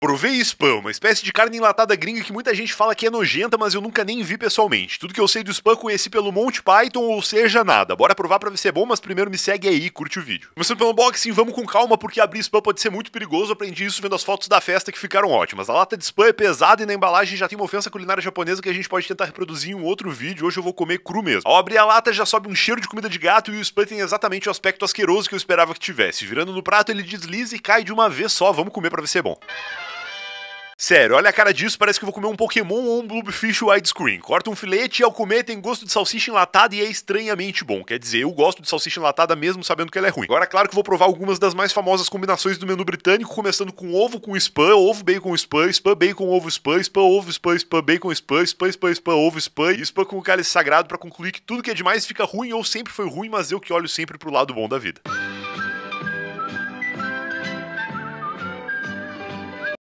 Provei spam, uma espécie de carne enlatada gringa que muita gente fala que é nojenta, mas eu nunca nem vi pessoalmente. Tudo que eu sei do spam conheci pelo Monty Python, ou seja, nada. Bora provar pra ver se é bom, mas primeiro me segue aí e curte o vídeo. Começando pelo unboxing, vamos com calma, porque abrir spam pode ser muito perigoso. Aprendi isso vendo as fotos da festa que ficaram ótimas. A lata de spam é pesada e na embalagem já tem uma ofensa culinária japonesa que a gente pode tentar reproduzir em um outro vídeo. Hoje eu vou comer cru mesmo. Ao abrir a lata já sobe um cheiro de comida de gato e o spam tem exatamente o aspecto asqueroso que eu esperava que tivesse. Virando no prato, ele desliza e cai de uma vez só. Vamos comer pra ver se é bom. Sério, olha a cara disso, parece que vou comer um Pokémon ou um Bluefish widescreen. Corta um filete e ao comer tem gosto de salsicha enlatada e é estranhamente bom. Quer dizer, eu gosto de salsicha enlatada mesmo sabendo que ela é ruim. Agora, claro que vou provar algumas das mais famosas combinações do menu britânico, começando com ovo com spam, ovo bacon spam, spam bacon ovo spam, spam ovo spam, spam bacon spam, spam spam spam ovo spam e spam com o cálice sagrado para concluir que tudo que é demais fica ruim ou sempre foi ruim, mas eu que olho sempre pro lado bom da vida.